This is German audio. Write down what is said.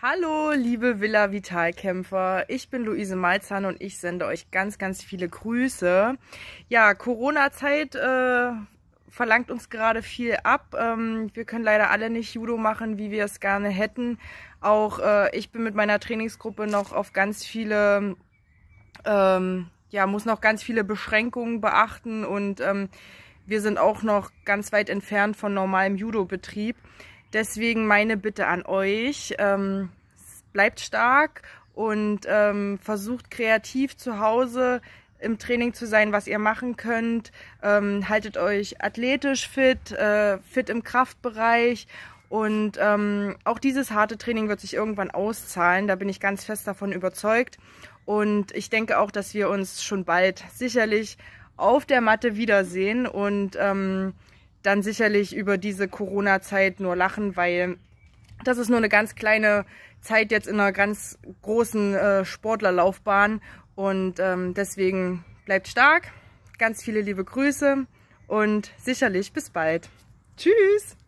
Hallo, liebe Villa Vitalkämpfer. Ich bin Luise Malzahn und ich sende euch ganz, ganz viele Grüße. Ja, Corona-Zeit äh, verlangt uns gerade viel ab. Ähm, wir können leider alle nicht Judo machen, wie wir es gerne hätten. Auch äh, ich bin mit meiner Trainingsgruppe noch auf ganz viele, ähm, ja, muss noch ganz viele Beschränkungen beachten und ähm, wir sind auch noch ganz weit entfernt von normalem Judo-Betrieb. Deswegen meine Bitte an euch, ähm, bleibt stark und ähm, versucht kreativ zu Hause im Training zu sein, was ihr machen könnt. Ähm, haltet euch athletisch fit, äh, fit im Kraftbereich. Und ähm, auch dieses harte Training wird sich irgendwann auszahlen. Da bin ich ganz fest davon überzeugt. Und ich denke auch, dass wir uns schon bald sicherlich auf der Matte wiedersehen. Und ähm, dann sicherlich über diese Corona-Zeit nur lachen, weil das ist nur eine ganz kleine Zeit jetzt in einer ganz großen äh, Sportlerlaufbahn. Und ähm, deswegen bleibt stark, ganz viele liebe Grüße und sicherlich bis bald. Tschüss!